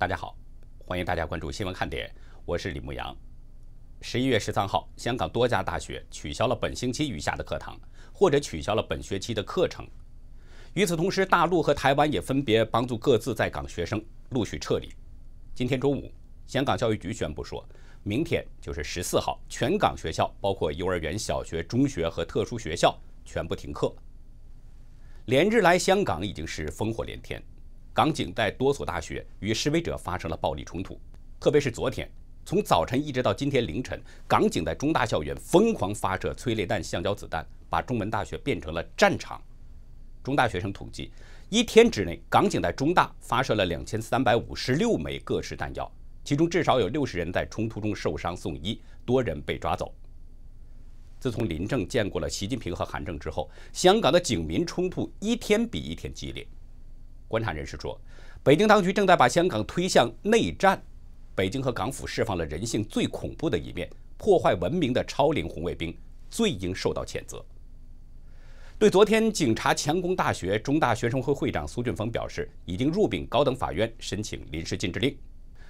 大家好，欢迎大家关注新闻看点，我是李牧阳。十一月十三号，香港多家大学取消了本星期余下的课堂，或者取消了本学期的课程。与此同时，大陆和台湾也分别帮助各自在港学生陆续撤离。今天中午，香港教育局宣布说，明天就是十四号，全港学校，包括幼儿园、小学、中学和特殊学校，全部停课。连日来，香港已经是烽火连天。港警在多所大学与示威者发生了暴力冲突，特别是昨天，从早晨一直到今天凌晨，港警在中大校园疯狂发射催泪弹、橡胶子弹，把中文大学变成了战场。中大学生统计，一天之内，港警在中大发射了两千三百五十六枚各式弹药，其中至少有六十人在冲突中受伤送医，多人被抓走。自从林郑见过了习近平和韩正之后，香港的警民冲突一天比一天激烈。观察人士说，北京当局正在把香港推向内战。北京和港府释放了人性最恐怖的一面，破坏文明的超龄红卫兵，最应受到谴责。对昨天警察强攻大学中大学生会会长苏俊峰表示，已经入禀高等法院申请临时禁制令，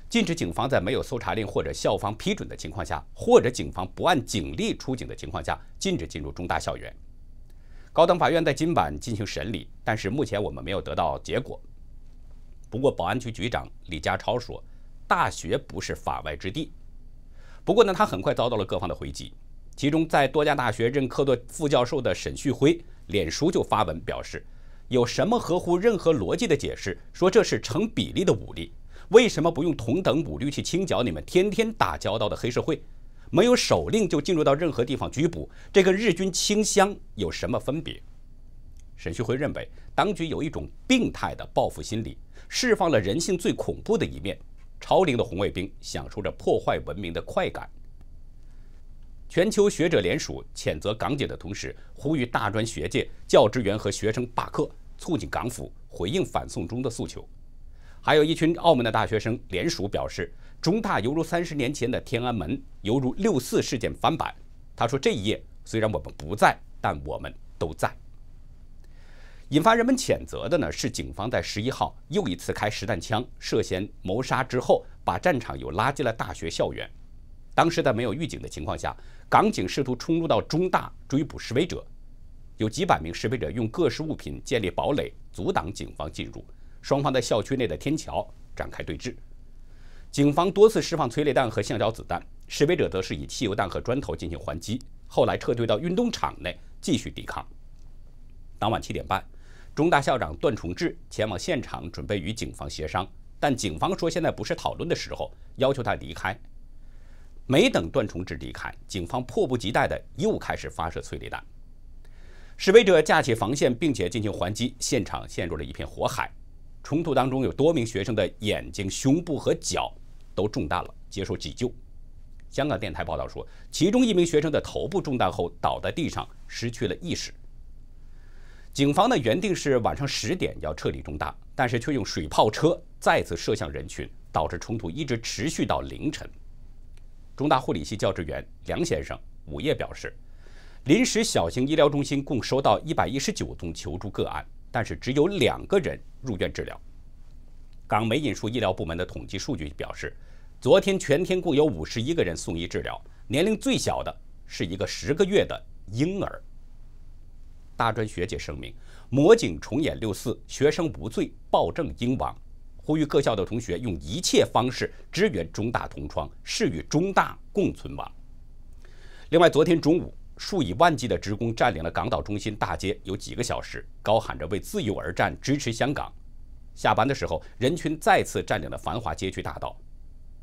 禁止警方在没有搜查令或者校方批准的情况下，或者警方不按警力出警的情况下，禁止进入中大校园。高等法院在今晚进行审理，但是目前我们没有得到结果。不过，保安局局长李家超说：“大学不是法外之地。”不过呢，他很快遭到了各方的回击。其中，在多家大学任课的副教授的沈旭辉，脸书就发文表示：“有什么合乎任何逻辑的解释？说这是成比例的武力？为什么不用同等武力去清剿你们天天打交道的黑社会？”没有手令就进入到任何地方拘捕，这跟日军清乡有什么分别？沈旭辉认为，当局有一种病态的报复心理，释放了人性最恐怖的一面。超龄的红卫兵享受着破坏文明的快感。全球学者联署谴责港姐的同时，呼吁大专学界教职员和学生罢课，促进港府回应反送中的诉求。还有一群澳门的大学生联署表示，中大犹如三十年前的天安门，犹如六四事件翻版。他说：“这一夜虽然我们不在，但我们都在。”引发人们谴责的呢是警方在十一号又一次开实弹枪，涉嫌谋杀之后，把战场又拉进了大学校园。当时在没有预警的情况下，港警试图冲入到中大追捕示威者，有几百名示威者用各式物品建立堡垒，阻挡警方进入。双方在校区内的天桥展开对峙，警方多次释放催泪弹和橡胶子弹，示威者则是以汽油弹和砖头进行还击。后来撤退到运动场内继续抵抗。当晚七点半，中大校长段崇智前往现场准备与警方协商，但警方说现在不是讨论的时候，要求他离开。没等段崇智离开，警方迫不及待的又开始发射催泪弹，示威者架起防线并且进行还击，现场陷入了一片火海。冲突当中有多名学生的眼睛、胸部和脚都中弹了，接受急救。香港电台报道说，其中一名学生的头部中弹后倒在地上，失去了意识。警方呢原定是晚上十点要撤离中大，但是却用水炮车再次射向人群，导致冲突一直持续到凌晨。中大护理系教职员梁先生午夜表示，临时小型医疗中心共收到一百一十九宗求助个案。但是只有两个人入院治疗。港媒引述医疗部门的统计数据表示，昨天全天共有五十一个人送医治疗，年龄最小的是一个十个月的婴儿。大专学姐声明：魔警重演六四，学生无罪，暴政英亡，呼吁各校的同学用一切方式支援中大同窗，誓与中大共存亡。另外，昨天中午。数以万计的职工占领了港岛中心大街，有几个小时，高喊着“为自由而战，支持香港”。下班的时候，人群再次占领了繁华街区大道。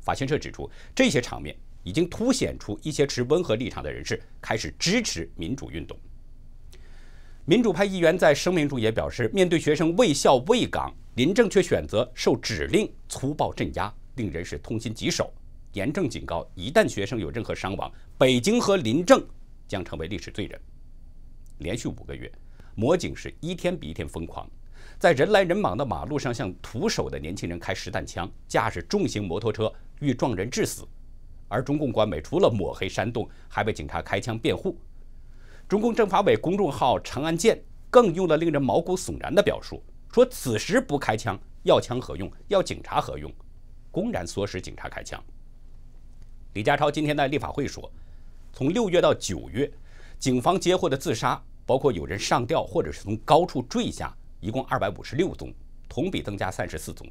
法新社指出，这些场面已经凸显出一些持温和立场的人士开始支持民主运动。民主派议员在声明中也表示，面对学生为校为港，林郑却选择受指令粗暴镇压，令人是痛心疾首。严正警告：一旦学生有任何伤亡，北京和林郑。将成为历史罪人。连续五个月，魔警是一天比一天疯狂，在人来人往的马路上向徒手的年轻人开实弹枪，驾驶重型摩托车欲撞人致死。而中共官媒除了抹黑煽动，还为警察开枪辩护。中共政法委公众号“长安剑”更用了令人毛骨悚然的表述，说此时不开枪，要枪何用？要警察何用？公然唆使警察开枪。李家超今天在立法会说。从六月到九月，警方接获的自杀，包括有人上吊或者是从高处坠下，一共二百五十六宗，同比增加三十四宗。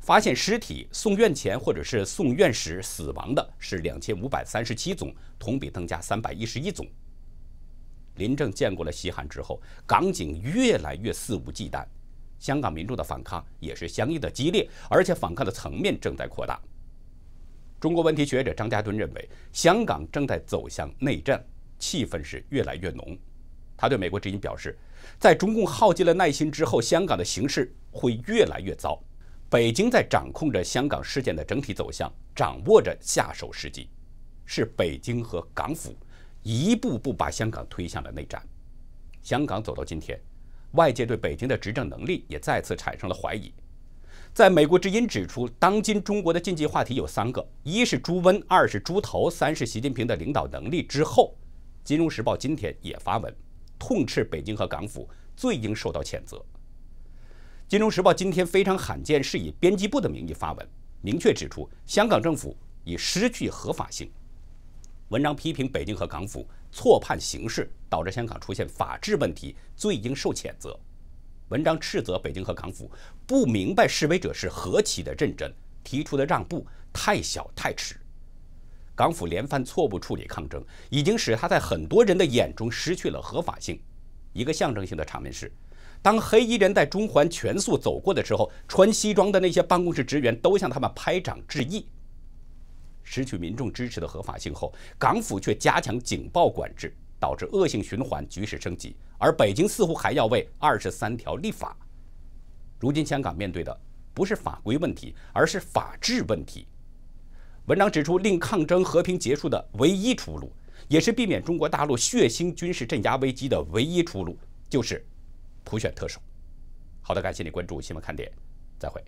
发现尸体送院前或者是送院时死亡的是两千五百三十七宗，同比增加三百一十一宗。林郑见过了西汉之后，港警越来越肆无忌惮，香港民众的反抗也是相应的激烈，而且反抗的层面正在扩大。中国问题学者张家敦认为，香港正在走向内战，气氛是越来越浓。他对美国之音表示，在中共耗尽了耐心之后，香港的形势会越来越糟。北京在掌控着香港事件的整体走向，掌握着下手时机，是北京和港府一步步把香港推向了内战。香港走到今天，外界对北京的执政能力也再次产生了怀疑。在《美国之音》指出当今中国的禁忌话题有三个：一是猪瘟，二是猪头，三是习近平的领导能力之后，《金融时报》今天也发文，痛斥北京和港府最应受到谴责。《金融时报》今天非常罕见是以编辑部的名义发文，明确指出香港政府已失去合法性。文章批评北京和港府错判形势，导致香港出现法治问题，最应受谴责。文章斥责北京和港府不明白示威者是何其的认真，提出的让步太小太迟。港府连番错误处理抗争，已经使他在很多人的眼中失去了合法性。一个象征性的场面是，当黑衣人在中环全速走过的时候，穿西装的那些办公室职员都向他们拍掌致意。失去民众支持的合法性后，港府却加强警报管制。导致恶性循环，局势升级。而北京似乎还要为二十三条立法。如今香港面对的不是法规问题，而是法治问题。文章指出，令抗争和平结束的唯一出路，也是避免中国大陆血腥军事镇压危机的唯一出路，就是普选特首。好的，感谢你关注新闻看点，再会。